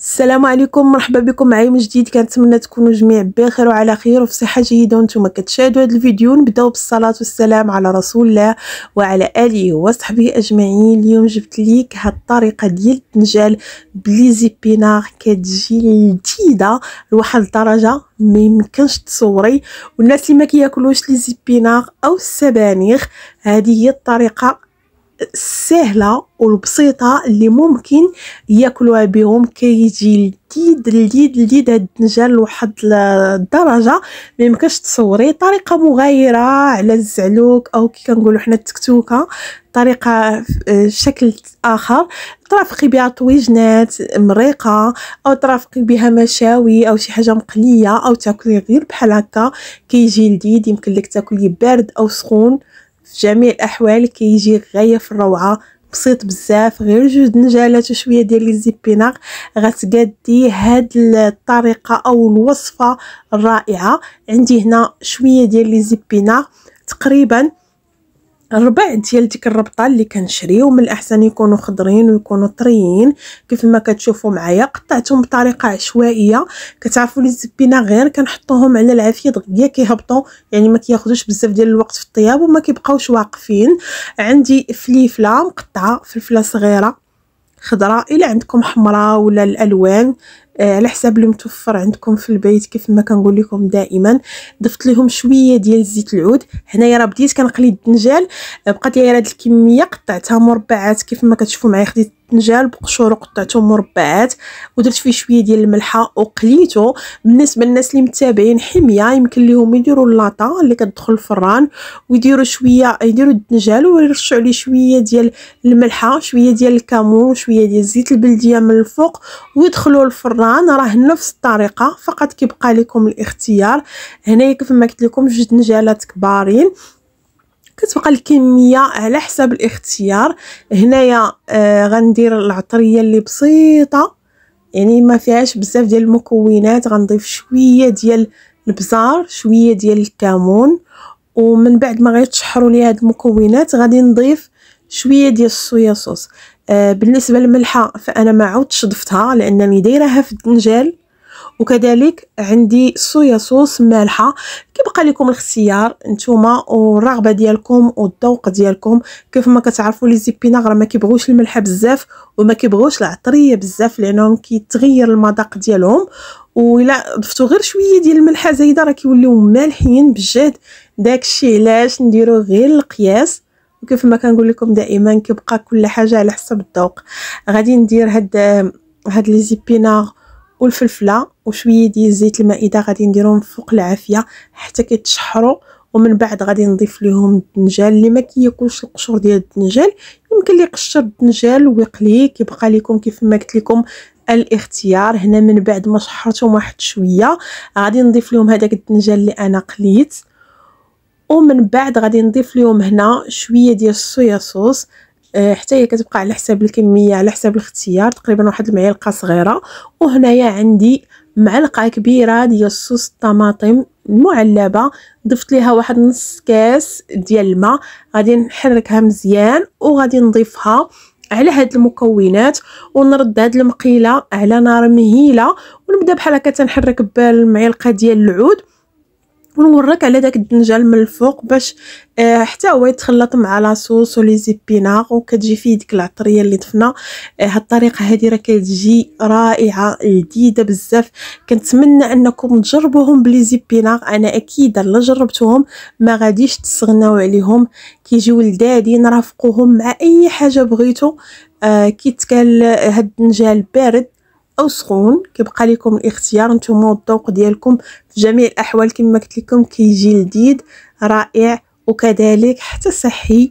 السلام عليكم مرحبا بكم معايا من جديد كنتمنى تكونوا جميع بخير وعلى خير وفي صحه جيده وانتم كتشاهدوا هذا الفيديو نبداو بالصلاه والسلام على رسول الله وعلى اله وصحبه اجمعين اليوم جبت ليك هاد الطريقه ديال الدنجال بليزيبينار كتجي لذيذه لواحد الدرجه ما يمكنش تصوري والناس اللي ما كياكلوش لي زيبينار او السبانخ هذه هي الطريقه السهله والبسيطه اللي ممكن ياكلوها بهم كيجي لذيذ لذيذ لذيذ هاد الدنجال لواحد الدرجه ميمكنش تصوري طريقه مغايره على الزعلوك او كي كنقولو حنا التكتوكه طريقه آه، شكل اخر ترافقي بها طويجنات مريقه او ترافقي بها مشاوي او شي حاجه مقليه او تاكلي غير بحال هكا كيجي لذيذ يمكن لك تاكليه بارد او سخون في جميع الاحوال كيجي غايه في الروعه بسيط بزاف غير جوج نجالات وشويه ديال لي زيبيناغ غتقادي هاد الطريقه او الوصفه الرائعه عندي هنا شويه ديال لي زيبيناغ تقريبا الربع ديال ديك الربطه اللي كنشريو من الاحسن يكونوا خضرين ويكونوا طريين كيف ما كتشوفوا معايا قطعتهم بطريقه عشوائيه كتعرفوا لي الزبينه غير كنحطوهم على العافيه دغيا كيهبطوا يعني ما كياخذوش بزاف ديال الوقت في الطياب وما كيبقاوش واقفين عندي فليفله مقطعه فلفله صغيره خضراء الا عندكم حمراء ولا الالوان آه، على حساب المتوفر عندكم في البيت كيف ما كنقول لكم دائما ضفت لهم شويه ديال زيت العود هنايا راه بديت كنقلي الدنجال آه، بقات لي هذه الكميه قطعتها مربعات كيف ما كتشوفوا معايا خديت فنجال بقشور وقطعته مربعات ودرت فيه شويه ديال الملحه وقليته بالنسبه للناس اللي متابعين حميه يمكن ليهم يديروا اللاطه اللي كتدخل الفران ويديروا شويه يديروا الدنجال ويرشوا عليه شويه ديال الملحه شويه ديال الكمون شويه ديال الزيت البلديه من الفوق ويدخلوا الفران راه نفس الطريقه فقط كيبقى لكم الاختيار هنايا كيف ما قلت لكم جوج دنجالات كبارين كتبقى الكميه على حسب الاختيار هنايا آه غندير العطريه اللي بسيطه يعني ما فيهاش بزاف ديال المكونات غنضيف شويه ديال البزار شويه ديال الكمون ومن بعد ما غيتشحروا لي هاد المكونات غادي نضيف شويه ديال الصويا صوص آه بالنسبه للملحه فانا ما عودتش ضفتها لانني دايراها في الدنجال وكذلك عندي صويا صوص مالحه كيبقى لكم الاختيار نتوما والرغبه ديالكم والذوق ديالكم كيف ما كتعرفوا لي زيبينا غير ما كيبغوش الملح بزاف وما كيبغوش العطريه بزاف لانهم كيتغير المذاق ديالهم الا ضفتو غير شويه ديال الملحه زايده راه كيوليو مالحين بجد داكشي علاش نديرو غير القياس وكيف ما كنقول لكم دائما كيبقى كل حاجه على حسب الذوق غادي ندير هاد هاد لي زيبينار والفلفله وشويه ديال زيت المائده غادي نديرهم فوق العافيه حتى كيتشحروا ومن بعد غادي نضيف لهم الدنجال اللي ما كياكلش القشور ديال الدنجال يمكن لي يقشر الدنجال ويقليه كيبقى لكم كيف ما قلت لكم الاختيار هنا من بعد ما شحرتهم واحد شويه غادي نضيف لهم هذاك الدنجال اللي انا قليت ومن بعد غادي نضيف لهم هنا شويه ديال الصويا صوص آه، حتى هي كتبقى على حساب الكميه على حساب الاختيار تقريبا واحد المعلقه صغيره وهنايا عندي معلقه كبيره ديال صوص الطماطم المعلبه ضفت ليها واحد نص كاس ديال الماء غادي نحركها مزيان وغادي نضيفها على هاد المكونات ونرد هاد المقيله على نار مهيله ونبدا بحال هكا تنحرك بالمعلقه ديال العود ونورك على داك الدنجال من الفوق باش آه حتى هو يتخلط مع لاصوص ولي زيبيناغ وكتجي فيه ديك العطريه اللي ضفنا آه هاد الطريقه هادي راه كتجي رائعه جديده بزاف كنتمنى انكم تجربوهم بلي زيبيناغ انا اكيد الا جربتوهم ما غاديش تستغناو عليهم كيجيو لذادين رافقوهم مع اي حاجه بغيتو آه كيتكال هاد الدنجال بارد او سخون كيبقى لكم الاختيار نتوما والذوق ديالكم في جميع الاحوال كما قلت لكم كيجي لذيذ رائع وكذلك حتى صحي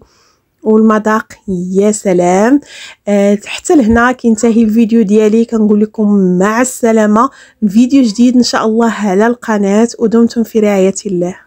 والمذاق يا سلام أه حتى لهنا كينتهي الفيديو ديالي كنقول لكم مع السلامه فيديو جديد ان شاء الله على القناه ودمتم في رعايه الله